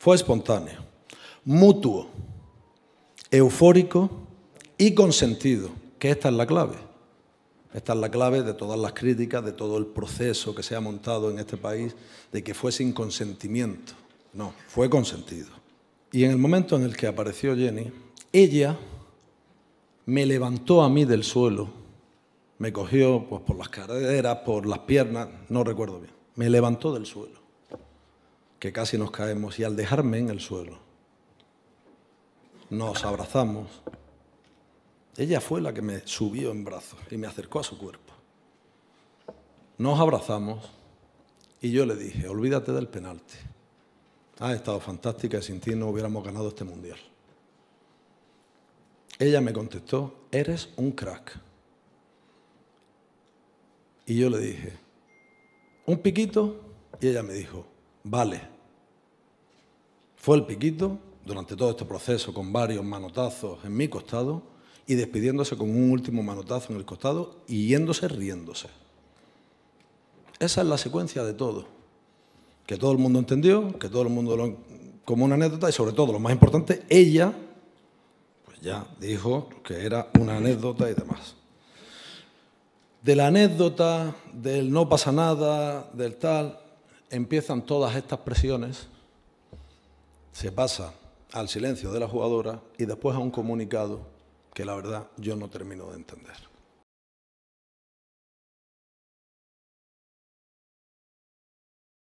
Fue espontáneo, mutuo, eufórico y consentido, que esta es la clave. Esta es la clave de todas las críticas, de todo el proceso que se ha montado en este país, de que fue sin consentimiento. No, fue consentido. Y en el momento en el que apareció Jenny, ella me levantó a mí del suelo, me cogió pues, por las caderas, por las piernas, no recuerdo bien, me levantó del suelo que casi nos caemos y al dejarme en el suelo nos abrazamos. Ella fue la que me subió en brazos y me acercó a su cuerpo. Nos abrazamos y yo le dije, olvídate del penalti. Has estado fantástica y sin ti no hubiéramos ganado este mundial. Ella me contestó, eres un crack. Y yo le dije, un piquito. Y ella me dijo, vale. Fue el piquito durante todo este proceso con varios manotazos en mi costado y despidiéndose con un último manotazo en el costado y yéndose riéndose. Esa es la secuencia de todo. Que todo el mundo entendió, que todo el mundo lo, como una anécdota y sobre todo, lo más importante, ella pues ya dijo que era una anécdota y demás. De la anécdota, del no pasa nada, del tal, empiezan todas estas presiones, se pasa al silencio de la jugadora y después a un comunicado que la verdad yo no termino de entender.